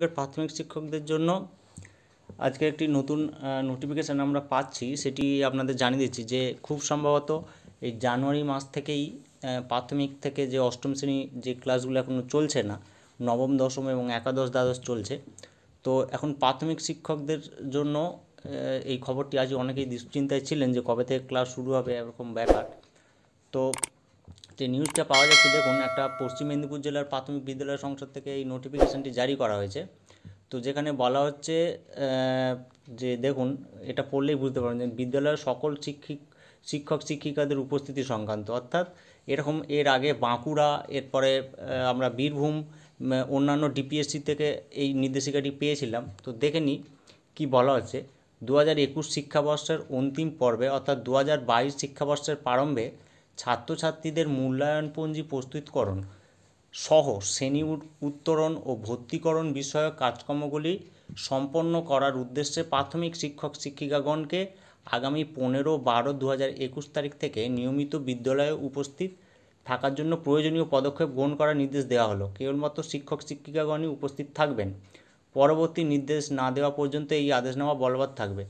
পশ্চিমবঙ্গের প্রাথমিক শিক্ষকদের জন্য আজকে একটি নতুন নোটিফিকেশান আমরা পাচ্ছি সেটি আপনাদের জানিয়ে দিচ্ছি যে খুব সম্ভবত এই জানুয়ারি মাস থেকেই প্রাথমিক থেকে যে অষ্টম শ্রেণী যে ক্লাসগুলো এখনও চলছে না নবম দশম এবং একাদশ দ্বাদশ চলছে তো এখন প্রাথমিক শিক্ষকদের জন্য এই খবরটি আজ অনেকেই দুশ্চিন্তায় ছিলেন যে কবে থেকে ক্লাস শুরু হবে এরকম ব্যাপার তো যে নিউজটা পাওয়া যাচ্ছে দেখুন একটা পশ্চিম মেদিনীপুর জেলার প্রাথমিক বিদ্যালয় সংসদ থেকে এই নোটিফিকেশানটি জারি করা হয়েছে তো যেখানে বলা হচ্ছে যে দেখুন এটা পড়লেই বুঝতে পারবেন যে বিদ্যালয়ের সকল শিক্ষিক শিক্ষক শিক্ষিকাদের উপস্থিতি সংক্রান্ত অর্থাৎ এরকম এর আগে বাঁকুড়া এরপরে আমরা বীরভূম অন্যান্য ডিপিএসসি থেকে এই নির্দেশিকাটি পেয়েছিলাম তো দেখে নিই কী বলা হচ্ছে দু হাজার একুশ শিক্ষাবর্ষের অন্তিম পর্বে অর্থাৎ দু হাজার বাইশ শিক্ষাবর্ষের প্রারম্ভে ছাত্রছাত্রীদের মূল্যায়নপঞ্জি প্রস্তুতকরণ সহ শ্রেণী উত্তরণ ও ভর্তিকরণ বিষয়ক কাজকর্মগুলি সম্পন্ন করার উদ্দেশ্যে প্রাথমিক শিক্ষক শিক্ষিকাগণকে আগামী পনেরো বারো দু একুশ তারিখ থেকে নিয়মিত বিদ্যালয়ে উপস্থিত থাকার জন্য প্রয়োজনীয় পদক্ষেপ গ্রহণ করার নির্দেশ দেওয়া হলো কেবলমাত্র শিক্ষক শিক্ষিকাগণই উপস্থিত থাকবেন পরবর্তী নির্দেশ না দেওয়া পর্যন্ত এই আদেশনামা বলবৎ থাকবে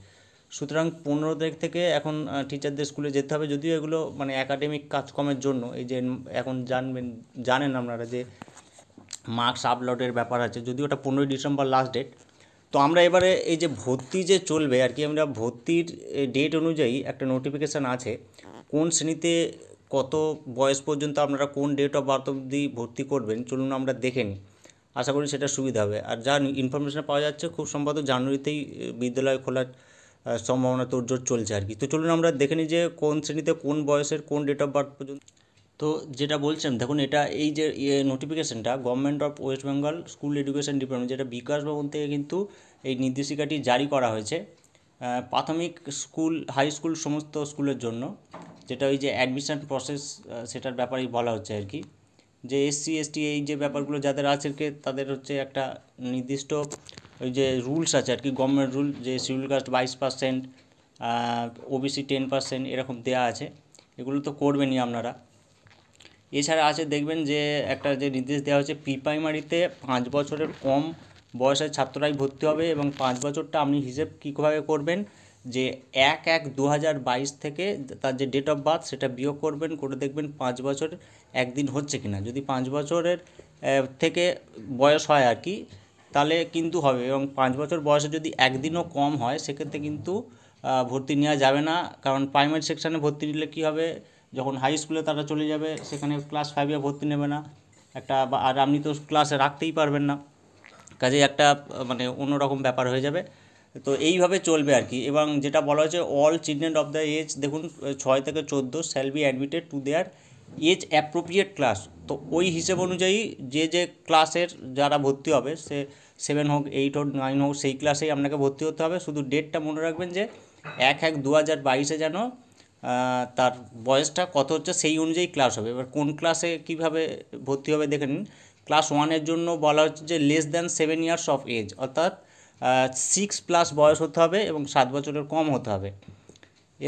সুতরাং পনেরো তারিখ থেকে এখন টিচারদের স্কুলে যেতে হবে যদিও এগুলো মানে অ্যাকাডেমিক কাজকর্মের জন্য এই যে এখন জানবেন জানেন আপনারা যে মার্কস আপলোডের ব্যাপার আছে যদিও ওটা পনেরোই ডিসেম্বর লাস্ট ডেট তো আমরা এবারে এই যে ভর্তি যে চলবে আর কি আমরা ভর্তির ডেট অনুযায়ী একটা নোটিফিকেশান আছে কোন শ্রেণীতে কত বয়স পর্যন্ত আপনারা কোন ডেট অফ বার্থ অব্দি ভর্তি করবেন চলুন আমরা দেখে নিই আশা করি সেটা সুবিধা হবে আর যা ইনফরমেশান পাওয়া যাচ্ছে খুব সম্ভবত জানুয়ারিতেই বিদ্যালয় খোলার সম্ভাবনা তোড়জোড় চলছে আর কি তো চলুন আমরা দেখে নিই যে কোন শ্রেণীতে কোন বয়সের কোন ডেট অফ বার্থ পর্যন্ত তো যেটা বলছেন দেখুন এটা এই যে নোটিফিকেশানটা government of West Bengal school education department যেটা বিকাশ ভবন থেকে কিন্তু এই নির্দেশিকাটি জারি করা হয়েছে প্রাথমিক স্কুল হাই স্কুল সমস্ত স্কুলের জন্য যেটা ওই যে অ্যাডমিশন প্রসেস সেটার ব্যাপারেই বলা হচ্ছে আর কি যে এসসি এসটি এই যে ব্যাপারগুলো যাদের আছে তাদের হচ্ছে একটা নির্দিষ্ট ওই যে রুলস আছে আর কি গভর্নমেন্ট রুল যে শিডিউল কাস্ট বাইশ পার্সেন্ট ওবিসি টেন পার্সেন্ট এরকম দেওয়া আছে এগুলো তো করবেনই আপনারা এছাড়া আছে দেখবেন যে একটা যে নির্দেশ দেওয়া হচ্ছে প্রি প্রাইমারিতে পাঁচ বছরের কম বয়সের ছাত্ররাই ভর্তি হবে এবং পাঁচ বছরটা আপনি হিসেব কীভাবে করবেন যে এক এক দু বাইশ থেকে তার যে ডেট অফ বার্থ সেটা বিয়োগ করবেন করে দেখবেন পাঁচ বছর একদিন হচ্ছে কিনা যদি পাঁচ বছরের থেকে বয়স হয় আর কি তাহলে কিন্তু হবে এবং পাঁচ বছর বয়সে যদি একদিনও কম হয় সেক্ষেত্রে কিন্তু ভর্তি নেওয়া যাবে না কারণ প্রাইমারি সেকশানে ভর্তি নিলে কী হবে যখন হাই স্কুলে তারা চলে যাবে সেখানে ক্লাস ফাইভে ভর্তি নেবে না একটা আর আপনি তো ক্লাসে রাখতেই পারবেন না কাজে একটা মানে অন্যরকম ব্যাপার হয়ে যাবে তো এইভাবে চলবে আর কি এবং যেটা বলা হয়েছে all children of the age দেখুন ছয় থেকে চোদ্দো shall be admitted to their age appropriate class তো ওই হিসেব অনুযায়ী যে যে ক্লাসের যারা ভর্তি হবে সে সেভেন হোক এইট হোক নাইন হোক সেই ক্লাসেই আপনাকে ভর্তি হতে হবে শুধু ডেটটা মনে রাখবেন যে এক এক দু হাজার বাইশে যেন তার বয়সটা কত হচ্ছে সেই অনুযায়ী ক্লাস হবে এবার কোন ক্লাসে কিভাবে ভর্তি হবে দেখে নিন ক্লাস ওয়ানের জন্য বলা হচ্ছে যে less than seven years of age অর্থাৎ সিক্স প্লাস বয়স হতে হবে এবং সাত বছরের কম হতে হবে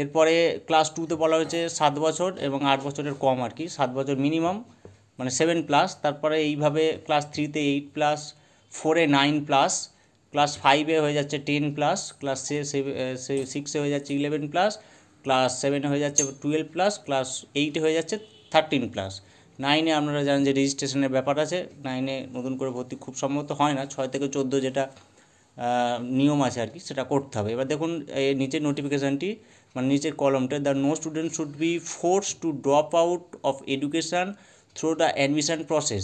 এরপরে ক্লাস টুতে বলা হয়েছে সাত বছর এবং আট বছরের কম আর কি সাত বছর মিনিমাম মানে সেভেন প্লাস তারপরে এইভাবে ক্লাস থ্রিতে এইট প্লাস ফোরে নাইন প্লাস ক্লাস ফাইভে হয়ে যাচ্ছে টেন প্লাস ক্লাস সিক্সে হয়ে যাচ্ছে ইলেভেন প্লাস ক্লাস সেভেনে হয়ে যাচ্ছে টুয়েলভ প্লাস ক্লাস এইটে হয়ে যাচ্ছে থার্টিন প্লাস নাইনে আপনারা জানেন যে রেজিস্ট্রেশনের ব্যাপার আছে নাইনে নতুন করে ভর্তি খুব সম্ভবত হয় না ছয় থেকে চোদ্দো যেটা নিয়ম আছে আর কি সেটা করতে হবে এবার দেখুন নিচের নোটিফিকেশানটি মানে নিচের কলমটা the no student should be force to drop out of education through the admission process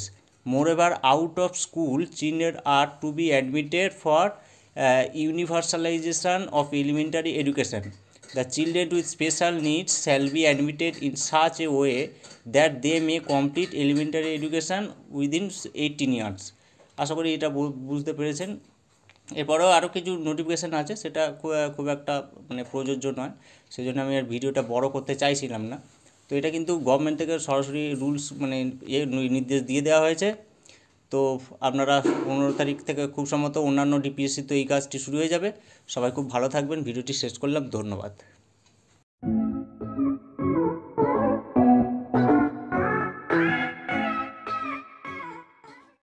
moreover out of school children are to be admitted for universalisation of elementary education the children with special needs shall be admitted in such a way that they may complete elementary education within eighteen years আশা করি এটা বুঝতে পেরেছেন এরপরেও আরও কিছু notification আছে সেটা খুব একটা মানে প্রযোজ্য নয় সেই জন্য আমি আর ভিডিওটা বড় করতে চাইছিলাম না তো এটা কিন্তু গভর্নমেন্ট থেকে সরাসরি রুলস মানে এ ইয়ে নির্দেশ দিয়ে দেওয়া হয়েছে তো আপনারা পনেরো তারিখ থেকে খুব সম্ভবত অন্যান্য ডিপিএসসি তো এই কাজটি শুরু হয়ে যাবে সবাই খুব ভালো থাকবেন ভিডিওটি শেষ করলাম ধন্যবাদ